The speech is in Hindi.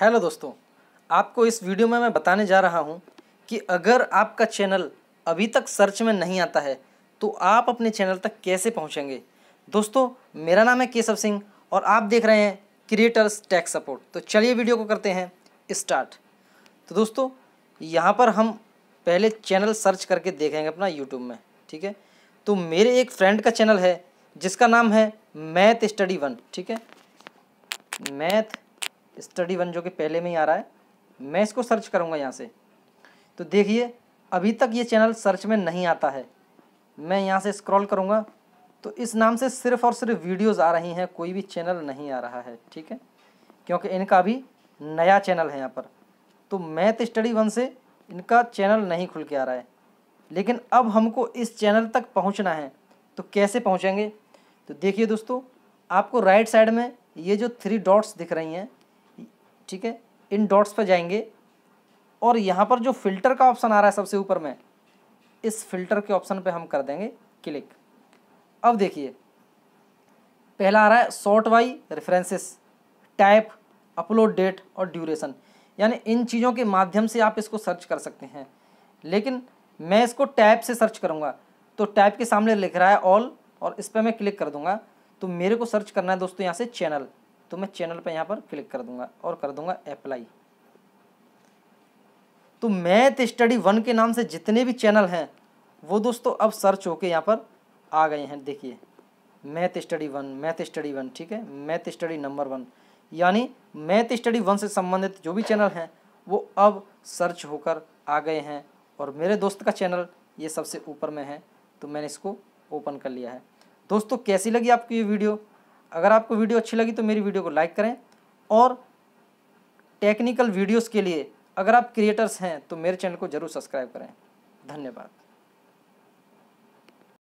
हेलो दोस्तों आपको इस वीडियो में मैं बताने जा रहा हूं कि अगर आपका चैनल अभी तक सर्च में नहीं आता है तो आप अपने चैनल तक कैसे पहुंचेंगे दोस्तों मेरा नाम है केशव सिंह और आप देख रहे हैं क्रिएटर्स टैक्स सपोर्ट तो चलिए वीडियो को करते हैं स्टार्ट तो दोस्तों यहाँ पर हम पहले चैनल सर्च करके देखेंगे अपना यूट्यूब में ठीक है तो मेरे एक फ्रेंड का चैनल है जिसका नाम है मैथ स्टडी वन ठीक है मैथ स्टडी वन जो कि पहले में ही आ रहा है मैं इसको सर्च करूँगा यहाँ से तो देखिए अभी तक ये चैनल सर्च में नहीं आता है मैं यहाँ से स्क्रॉल करूँगा तो इस नाम से सिर्फ़ और सिर्फ वीडियोज़ आ रही हैं कोई भी चैनल नहीं आ रहा है ठीक है क्योंकि इनका अभी नया चैनल है यहाँ पर तो मैथ स्टडी वन से इनका चैनल नहीं खुल के आ रहा है लेकिन अब हमको इस चैनल तक पहुँचना है तो कैसे पहुँचेंगे तो देखिए दोस्तों आपको राइट साइड में ये जो थ्री डॉट्स दिख रही हैं ठीक है इन डॉट्स पर जाएंगे और यहाँ पर जो फिल्टर का ऑप्शन आ रहा है सबसे ऊपर में इस फिल्टर के ऑप्शन पे हम कर देंगे क्लिक अब देखिए पहला आ रहा है sort by references type upload date और ड्यूरेशन यानी इन चीज़ों के माध्यम से आप इसको सर्च कर सकते हैं लेकिन मैं इसको टैप से सर्च करूँगा तो टैप के सामने लिख रहा है ऑल और इस पर मैं क्लिक कर दूँगा तो मेरे को सर्च करना है दोस्तों यहाँ से चैनल तो मैं चैनल पर यहाँ पर क्लिक कर दूंगा और कर दूंगा अप्लाई तो मैथ स्टडी वन के नाम से जितने भी चैनल हैं वो दोस्तों अब सर्च होके यहाँ पर आ गए हैं देखिए math study one math study one ठीक है मैथ स्टडी नंबर वन यानी मैथ स्टडी वन से संबंधित जो भी चैनल हैं वो अब सर्च होकर आ गए हैं और मेरे दोस्त का चैनल ये सबसे ऊपर में है तो मैंने इसको ओपन कर लिया है दोस्तों कैसी लगी आपकी ये वीडियो अगर आपको वीडियो अच्छी लगी तो मेरी वीडियो को लाइक करें और टेक्निकल वीडियोस के लिए अगर आप क्रिएटर्स हैं तो मेरे चैनल को ज़रूर सब्सक्राइब करें धन्यवाद